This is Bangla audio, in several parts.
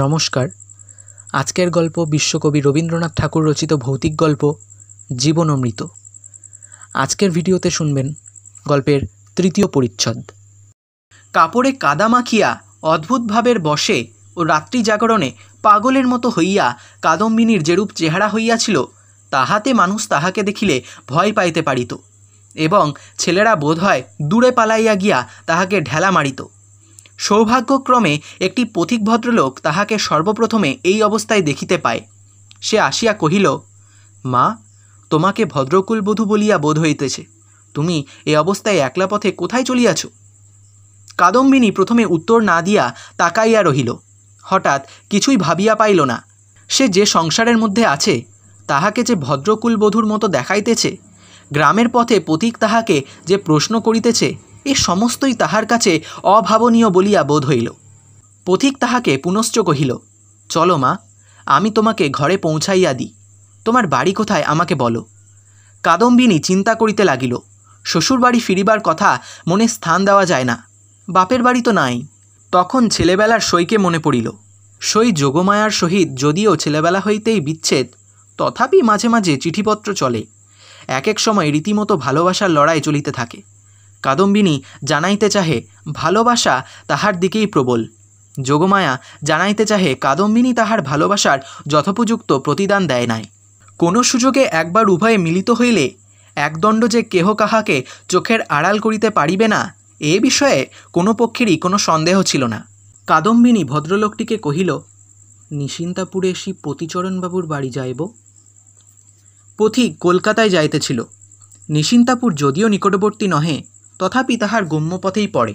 নমস্কার আজকের গল্প বিশ্বকবি রবীন্দ্রনাথ ঠাকুর রচিত ভৌতিক গল্প জীবনমৃত আজকের ভিডিওতে শুনবেন গল্পের তৃতীয় পরিচ্ছদ কাপড়ে কাদা মাখিয়া অদ্ভুতভাবের বসে ও রাত্রি জাগরণে পাগলের মতো হইয়া কাদম্বিনীর যেরূপ চেহারা হইয়াছিল তাহাতে মানুষ তাহাকে দেখিলে ভয় পাইতে পারিত এবং ছেলেরা বোধ হয় দূরে পালাইয়া গিয়া তাহাকে ঢেলা মারিত সৌভাগ্যক্রমে একটি পথিক ভদ্রলোক তাহাকে সর্বপ্রথমে এই অবস্থায় দেখিতে পায় সে আসিয়া কহিল মা তোমাকে ভদ্রকুল বধূ বলিয়া বোধ হইতেছে তুমি এ অবস্থায় একলা পথে কোথায় চলিয়াছ কাদম্বিনী প্রথমে উত্তর না দিয়া তাকাইয়া রহিল হঠাৎ কিছুই ভাবিয়া পাইল না সে যে সংসারের মধ্যে আছে তাহাকে যে ভদ্রকুল বধূর মতো দেখাইতেছে গ্রামের পথে পথিক তাহাকে যে প্রশ্ন করিতেছে এ সমস্তই তাহার কাছে অভাবনীয় বলিয়া বোধ হইল পথিক তাহাকে পুনশ্চ কহিল চলো মা আমি তোমাকে ঘরে পৌঁছাইয়া দিই তোমার বাড়ি কোথায় আমাকে বলো কাদম্বিনী চিন্তা করিতে লাগিল শ্বশুরবাড়ি ফিরিবার কথা মনে স্থান দেওয়া যায় না বাপের বাড়ি তো নাই তখন ছেলেবেলার সইকে মনে পড়িল সই যোগমায়ার সহিত যদিও ছেলেবেলা হইতেই বিচ্ছেদ তথাপি মাঝে মাঝে চিঠিপত্র চলে এক এক সময় রীতিমতো ভালোবাসার লড়াই চলিতে থাকে কাদম্বিনী জানাইতে চাহে ভালোবাসা তাহার দিকেই প্রবল যোগমায়া জানাইতে চাহে কাদম্বিনী তাহার ভালোবাসার যথোপযুক্ত প্রতিদান দেয় নাই কোনো সুযোগে একবার উভয়ে মিলিত হইলে একদণ্ড যে কেহ কাহাকে চোখের আড়াল করিতে পারিবে না এ বিষয়ে কোনো পক্ষেরই কোনো সন্দেহ ছিল না কাদম্বিনী ভদ্রলোকটিকে কহিল নিশিন্তাপুরে এসি পতিচরণবাবুর বাড়ি যাইব পথি কলকাতায় যাইতেছিল নিশিন্তাপুর যদিও নিকটবর্তী নহে তথাপি তাহার গম্যপথেই পড়ে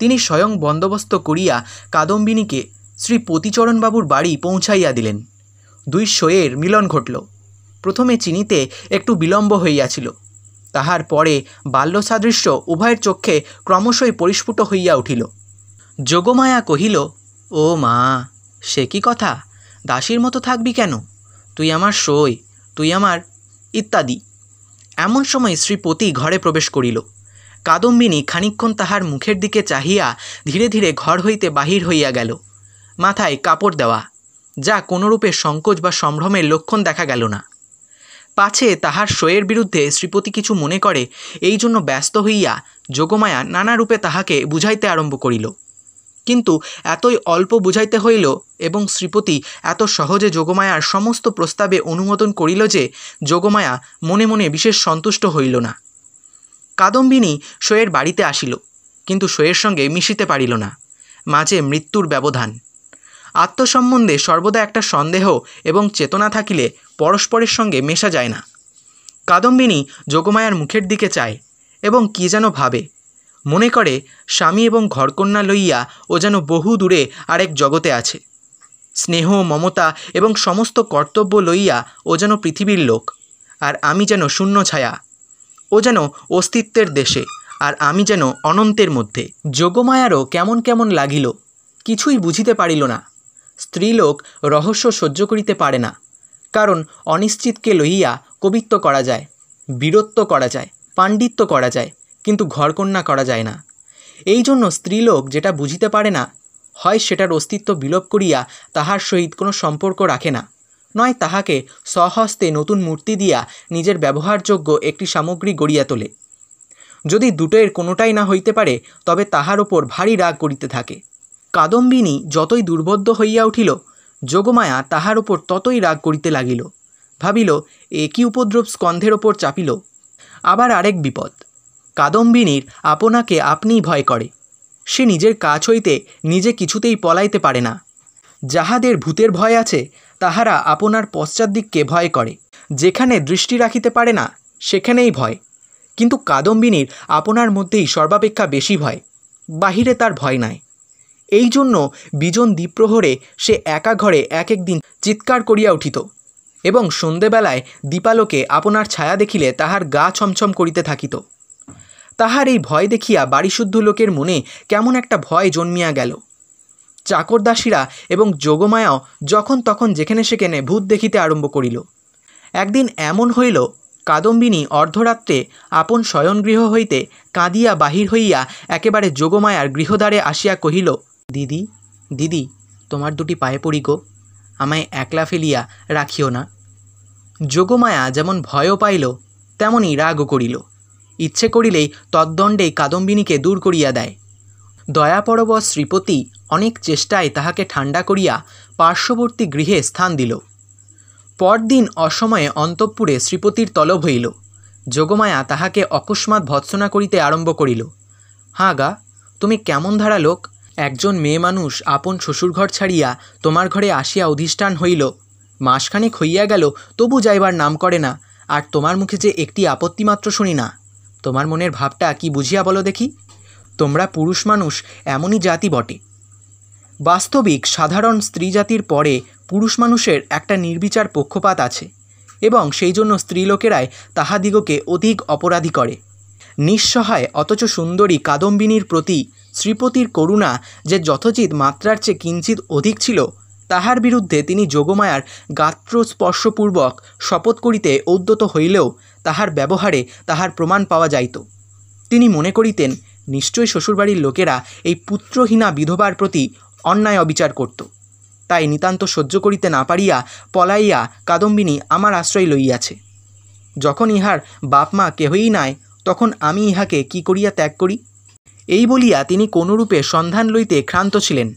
তিনি স্বয়ং বন্দোবস্ত করিয়া কাদম্বিনীকে শ্রী পতিচরণবাবুর বাড়ি পৌঁছাইয়া দিলেন দুই শোয়ের মিলন ঘটল প্রথমে চিনিতে একটু বিলম্ব হইয়াছিল তাহার পরে বাল্য সাদৃশ্য উভয়ের চক্ষে ক্রমশই পরিস্ফুট হইয়া উঠিল যোগমায়া কহিল ও মা সে কি কথা দাসীর মতো থাকবি কেন তুই আমার সই তুই আমার ইত্যাদি এমন সময় শ্রীপতি ঘরে প্রবেশ করিল কাদম্বিনী খানিক্ষণ তাহার মুখের দিকে চাহিয়া ধীরে ধীরে ঘর হইতে বাহির হইয়া গেল মাথায় কাপড় দেওয়া যা কোনোরূপে সংকোচ বা সম্ভ্রমের লক্ষণ দেখা গেল না পাছে তাহার শোয়ের বিরুদ্ধে শ্রীপতি কিছু মনে করে এই জন্য ব্যস্ত হইয়া যোগমায়া নানারূপে তাহাকে বুঝাইতে আরম্ভ করিল কিন্তু এতই অল্প বুঝাইতে হইল এবং শ্রীপতি এত সহজে যোগমায়ার সমস্ত প্রস্তাবে অনুমোদন করিল যে যোগমায়া মনে মনে বিশেষ সন্তুষ্ট হইল না কাদম্বিনী শোয়ের বাড়িতে আসিল কিন্তু শোয়ের সঙ্গে মিশিতে পারিল না মাঝে মৃত্যুর ব্যবধান আত্মসম্বন্ধে সর্বদা একটা সন্দেহ এবং চেতনা থাকিলে পরস্পরের সঙ্গে মেশা যায় না কাদম্বিনী যোগমায়ার মুখের দিকে চায় এবং কি যেন ভাবে মনে করে স্বামী এবং ঘরকন্যা লইয়া ও যেন বহু দূরে আরেক জগতে আছে স্নেহ মমতা এবং সমস্ত কর্তব্য লইয়া ও যেন পৃথিবীর লোক আর আমি যেন শূন্য ছায়া ও যেন অস্তিত্বের দেশে আর আমি যেন অনন্তের মধ্যে যোগমায়ারও কেমন কেমন লাগিল কিছুই বুঝিতে পারিল না স্ত্রীলোক রহস্য সহ্য করিতে পারে না কারণ অনিশ্চিতকে লইয়া কবিত্ব করা যায় বীরত্ব করা যায় পাণ্ডিত্য করা যায় কিন্তু ঘরকন্যা করা যায় না এই জন্য স্ত্রীলোক যেটা বুঝিতে পারে না হয় সেটার অস্তিত্ব বিলোপ করিয়া তাহার সহিত কোনো সম্পর্ক রাখে না নয় তাহাকে স্বহস্তে নতুন মূর্তি দিয়া নিজের ব্যবহারযোগ্য একটি সামগ্রী গড়িয়া তোলে যদি দুটোয়ের কোনোটাই না হইতে পারে তবে তাহার ওপর ভারী রাগ করিতে থাকে কাদম্বিনী যতই দুর্বদ্ধ হইয়া উঠিল যোগমায়া তাহার ওপর ততই রাগ করিতে লাগিল ভাবিল একই উপদ্রব স্কন্ধের ওপর চাপিল আবার আরেক বিপদ কাদম্বিনীর আপনাকে আপনিই ভয় করে সে নিজের কাজ হইতে নিজে কিছুতেই পলাইতে পারে না যাহাদের ভূতের ভয় আছে তাহারা আপনার পশ্চাৎ দিককে ভয় করে যেখানে দৃষ্টি রাখিতে পারে না সেখানেই ভয় কিন্তু কাদম্বিনীর আপনার মধ্যেই সর্বাপেক্ষা বেশি ভয় বাহিরে তার ভয় নাই এই জন্য বিজন দ্বীপ্রহরে সে একা ঘরে এক একদিন চিৎকার করিয়া উঠিত এবং সন্ধেবেলায় দীপালোকে আপনার ছায়া দেখিলে তাহার গা ছমছম করিতে থাকিত তাহার এই ভয় দেখিয়া বাড়িশুদ্ধ লোকের মনে কেমন একটা ভয় জন্মিয়া গেল চাকরদাসীরা এবং যোগমায়াও যখন তখন যেখানে সেখানে ভূত দেখিতে আরম্ভ করিল একদিন এমন হইল কাদম্বিনী অর্ধরাত্রে আপন শয়নগৃহ হইতে কাঁদিয়া বাহির হইয়া একেবারে যোগমায়ার গৃহদ্বারে আসিয়া কহিল দিদি দিদি তোমার দুটি পায়ে পড়ি গো আমায় একলা ফেলিয়া রাখিও না যোগমায়া যেমন ভয়ও পাইল তেমনই রাগও করিল ইচ্ছে করিলেই তদ্দণ্ডেই কাদম্বিনীকে দূর করিয়া দেয় দয়াপরব শ্রীপতি অনেক চেষ্টায় তাহাকে ঠান্ডা করিয়া পার্শ্ববর্তী গৃহে স্থান দিল পরদিন অসময়ে অন্তঃপুরে শ্রীপতির তলব হইল যোগমায়া তাহাকে অকস্মাৎ ভৎসনা করিতে আরম্ভ করিল হাঁ গা তুমি কেমন ধারা লোক একজন মেয়ে মানুষ আপন শ্বশুরঘর ছাড়িয়া তোমার ঘরে আসিয়া অধিষ্ঠান হইল মাসখানেক হইয়া গেল তবু যাইবার নাম করে না আর তোমার মুখে যে একটি আপত্তি মাত্র শুনি না তোমার মনের ভাবটা কি বুঝিয়া বলো দেখি তোমরা পুরুষ মানুষ এমনই জাতি বটে বাস্তবিক সাধারণ স্ত্রীজাতির পরে পুরুষ মানুষের একটা নির্বিচার পক্ষপাত আছে এবং সেই জন্য স্ত্রীলোকেরাই তাহাদিগকে অধিক অপরাধী করে নিঃসহায় অথচ সুন্দরী কাদম্বিনীর প্রতি শ্রীপতির করুণা যে যথোচিত মাত্রার চেয়ে কিঞ্চিত অধিক ছিল তাহার বিরুদ্ধে তিনি যোগমায়ার গাত্রস্পর্শপূর্বক শপথ করিতে উদ্যত হইলেও তাহার ব্যবহারে তাহার প্রমাণ পাওয়া যাইত তিনি মনে করিতেন নিশ্চয়ই শ্বশুরবাড়ির লোকেরা এই পুত্রহীনা বিধবার প্রতি অন্যায় অবিচার করত তাই নিতান্ত সহ্য করিতে না পারিয়া পলাইয়া কাদম্বিনী আমার আশ্রয় লইয়াছে যখন ইহার বাপ মা কেহই নাই তখন আমি ইহাকে কি করিয়া ত্যাগ করি এই বলিয়া তিনি কোনরূপে সন্ধান লইতে ক্রান্ত ছিলেন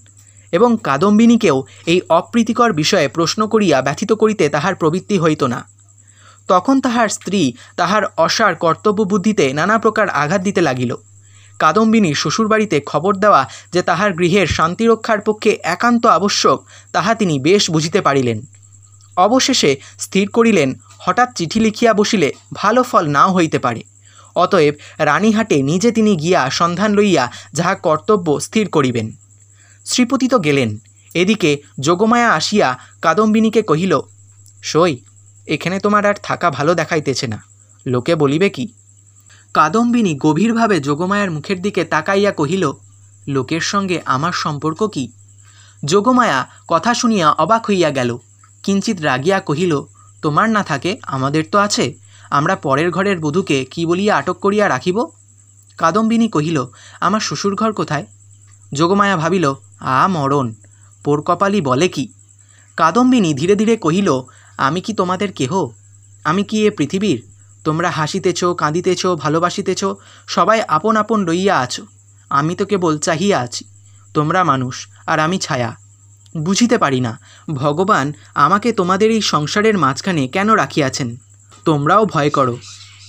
এবং কাদম্বিনীকেও এই অপ্রীতিকর বিষয়ে প্রশ্ন করিয়া ব্যথিত করিতে তাহার প্রবৃত্তি হইত না তখন তাহার স্ত্রী তাহার অসার কর্তব্যবুদ্ধিতে নানা প্রকার আঘাত দিতে লাগিল কাদম্বিনী শ্বশুরবাড়িতে খবর দেওয়া যে তাহার গৃহের শান্তিরক্ষার পক্ষে একান্ত আবশ্যক তাহা তিনি বেশ বুঝিতে পারিলেন অবশেষে স্থির করিলেন হঠাৎ চিঠি লিখিয়া বসিলে ভালো ফল নাও হইতে পারে অতএব রানীহাটে নিজে তিনি গিয়া সন্ধান লইয়া যাহা কর্তব্য স্থির করিবেন শ্রীপতি তো গেলেন এদিকে যোগমায়া আসিয়া কাদম্বিনীকে কহিল সই এখানে তোমার আর থাকা ভালো দেখাইতেছে না লোকে বলিবে কি কাদম্বিনী গভীরভাবে যোগমায়ার মুখের দিকে তাকাইয়া কহিল লোকের সঙ্গে আমার সম্পর্ক কি যোগমায়া কথা শুনিয়া অবাক হইয়া গেল কিঞ্চিত রাগিয়া কহিল তোমার না থাকে আমাদের তো আছে আমরা পরের ঘরের বধূকে কি বলিয়া আটক করিয়া রাখিব কাদম্বিনী কহিল আমার শ্বশুর ঘর কোথায় যোগমায়া ভাবিল আ মরণ পোর কপালি বলে কি কাদম্বিনী ধীরে ধীরে কহিল আমি কি তোমাদের কেহ আমি কি এ পৃথিবীর তোমরা হাসিতেছ কাঁদিতেছ ভালোবাসিতেছ সবাই আপন আপন রইয়া আছো আমি তো কেবল চাহিয়া আছি তোমরা মানুষ আর আমি ছায়া বুঝিতে পারি না ভগবান আমাকে তোমাদের এই সংসারের মাঝখানে কেন রাখিয়াছেন তোমরাও ভয় করো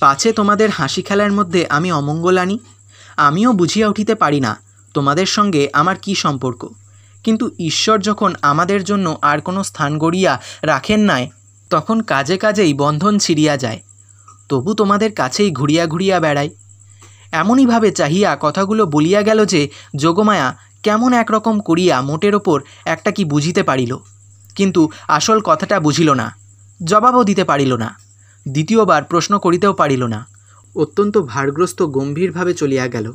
পাছে তোমাদের হাসি খেলার মধ্যে আমি অমঙ্গল আনি আমিও বুঝিয়া উঠিতে পারি না তোমাদের সঙ্গে আমার কি সম্পর্ক কিন্তু ঈশ্বর যখন আমাদের জন্য আর কোনো স্থান গড়িয়া রাখেন নাই তখন কাজে কাজেই বন্ধন ছিড়িয়া যায় তবু তোমাদের কাছেই ঘুরিয়া ঘুরিয়া বেড়াই এমনইভাবে চাহিয়া কথাগুলো বলিয়া গেল যে যোগমায়া কেমন একরকম করিয়া মোটের ওপর একটা কি বুঝিতে পারিল কিন্তু আসল কথাটা বুঝিল না জবাবও দিতে পারিল না দ্বিতীয়বার প্রশ্ন করিতেও পারিল না অত্যন্ত ভারগ্রস্ত গম্ভীরভাবে চলিয়া গেল